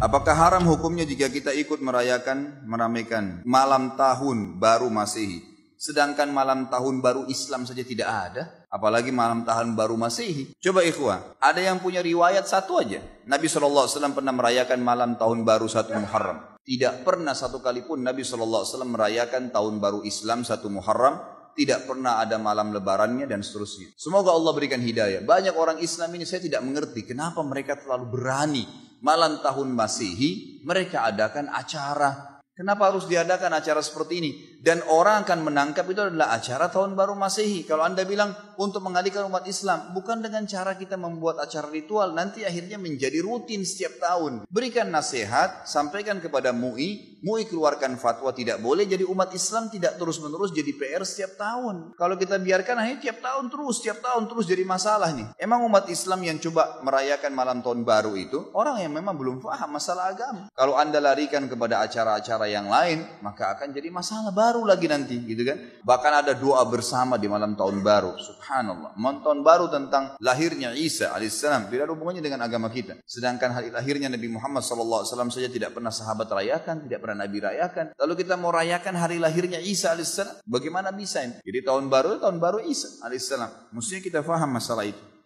Apakah haram hukumnya jika kita ikut merayakan, meramaikan malam tahun baru Masehi? Sedangkan malam tahun baru Islam saja tidak ada. Apalagi malam tahun baru Masehi. Coba ikhwah, ada yang punya riwayat satu aja. Nabi SAW pernah merayakan malam tahun baru satu Muharram. Tidak pernah satu kali pun Nabi SAW merayakan tahun baru Islam satu Muharram. Tidak pernah ada malam lebarannya dan seterusnya. Semoga Allah berikan hidayah. Banyak orang Islam ini saya tidak mengerti kenapa mereka terlalu berani malam tahun Masehi mereka adakan acara. Kenapa harus diadakan acara seperti ini? dan orang akan menangkap itu adalah acara tahun baru Masehi. Kalau Anda bilang untuk mengalihkan umat Islam, bukan dengan cara kita membuat acara ritual, nanti akhirnya menjadi rutin setiap tahun. Berikan nasihat, sampaikan kepada MUI, MUI keluarkan fatwa tidak boleh, jadi umat Islam tidak terus-menerus jadi PR setiap tahun. Kalau kita biarkan, akhirnya setiap tahun terus, setiap tahun terus jadi masalah nih. Emang umat Islam yang coba merayakan malam tahun baru itu, orang yang memang belum paham masalah agama. Kalau Anda larikan kepada acara-acara yang lain, maka akan jadi masalah baru baru lagi nanti gitu kan. Bahkan ada doa bersama di malam tahun baru. Subhanallah. Malam tahun baru tentang lahirnya Isa alaihissalam tidak ada hubungannya dengan agama kita. Sedangkan hari lahirnya Nabi Muhammad SAW saja tidak pernah sahabat rayakan, tidak pernah Nabi rayakan. Lalu kita mau rayakan hari lahirnya Isa alaihissalam, bagaimana bisa ini? Jadi tahun baru tahun baru Isa alaihissalam. Mestinya kita faham masalah itu.